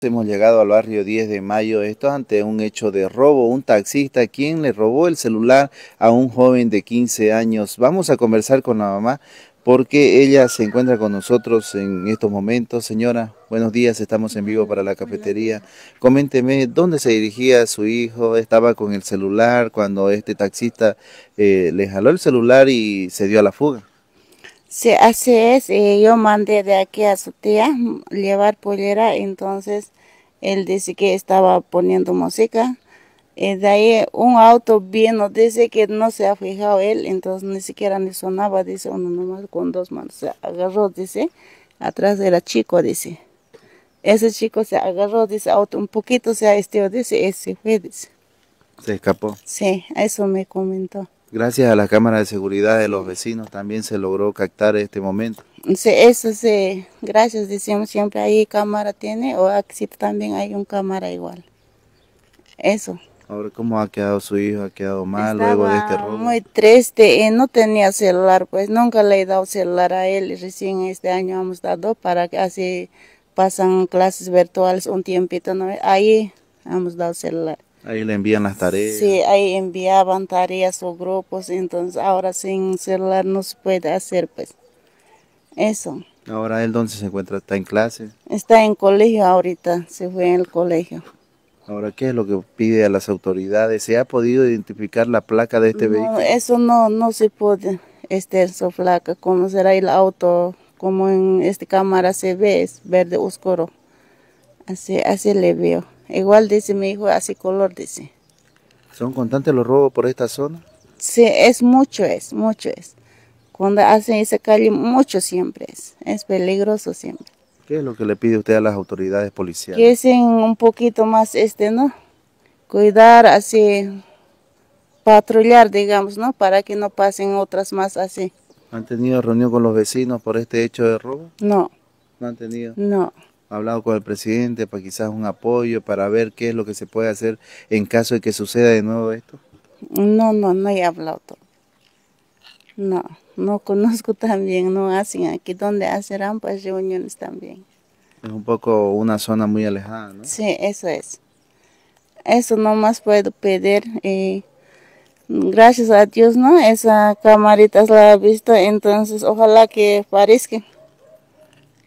Hemos llegado al barrio 10 de mayo, esto ante un hecho de robo, un taxista quien le robó el celular a un joven de 15 años. Vamos a conversar con la mamá porque ella se encuentra con nosotros en estos momentos. Señora, buenos días, estamos en vivo para la cafetería. Coménteme, ¿dónde se dirigía su hijo? ¿Estaba con el celular cuando este taxista eh, le jaló el celular y se dio a la fuga? se así es, yo mandé de aquí a su tía llevar pollera, entonces él dice que estaba poniendo música. de ahí un auto vino, dice que no se ha fijado él, entonces ni siquiera ni sonaba, dice uno nomás con dos manos se agarró, dice, atrás era chico, dice. Ese chico se agarró, dice, auto un poquito se ha dice, ese fue, dice. Se escapó. Sí, eso me comentó. Gracias a la cámara de seguridad de los vecinos también se logró captar este momento. Sí, eso sí, gracias, decimos siempre, ahí cámara tiene, o aquí también hay un cámara igual. Eso. Ahora, ¿cómo ha quedado su hijo? ¿Ha quedado mal luego de este robo? muy triste, eh, no tenía celular, pues nunca le he dado celular a él, recién este año hemos dado para que así pasan clases virtuales un tiempito, ¿no? ahí hemos dado celular. Ahí le envían las tareas. Sí, ahí enviaban tareas o grupos, entonces ahora sin celular no se puede hacer, pues. Eso. Ahora él dónde se encuentra, está en clase. Está en colegio ahorita, se fue en el colegio. Ahora, ¿qué es lo que pide a las autoridades? ¿Se ha podido identificar la placa de este vehículo? Eso no, no se puede, este, su placa, como será el auto, como en esta cámara se ve, es verde oscuro. Así, así le veo. Igual dice mi hijo, así color dice. ¿Son constantes los robos por esta zona? Sí, es mucho, es mucho, es. Cuando hacen esa calle, mucho siempre es. Es peligroso siempre. ¿Qué es lo que le pide usted a las autoridades policiales? Que sean un poquito más, este, ¿no? Cuidar, así, patrullar, digamos, ¿no? Para que no pasen otras más así. ¿Han tenido reunión con los vecinos por este hecho de robo? No. ¿No han tenido? No ha hablado con el presidente para pues quizás un apoyo, para ver qué es lo que se puede hacer en caso de que suceda de nuevo esto? No, no, no he hablado. No, no conozco también, no hacen aquí donde hacen pues reuniones también. Es un poco una zona muy alejada, ¿no? Sí, eso es. Eso no más puedo pedir. gracias a Dios, ¿no? Esa camarita la he visto, entonces ojalá que parezca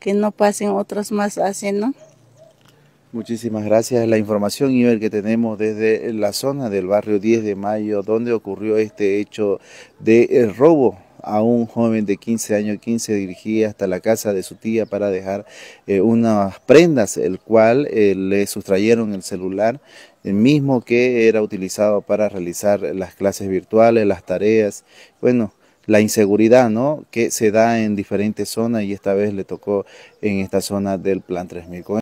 que no pasen otros más así, ¿no? Muchísimas gracias. La información, Iber, que tenemos desde la zona del barrio 10 de Mayo, donde ocurrió este hecho de eh, robo a un joven de 15 años, quien se dirigía hasta la casa de su tía para dejar eh, unas prendas, el cual eh, le sustrayeron el celular, el mismo que era utilizado para realizar las clases virtuales, las tareas. Bueno, la inseguridad ¿no? que se da en diferentes zonas y esta vez le tocó en esta zona del Plan 3000.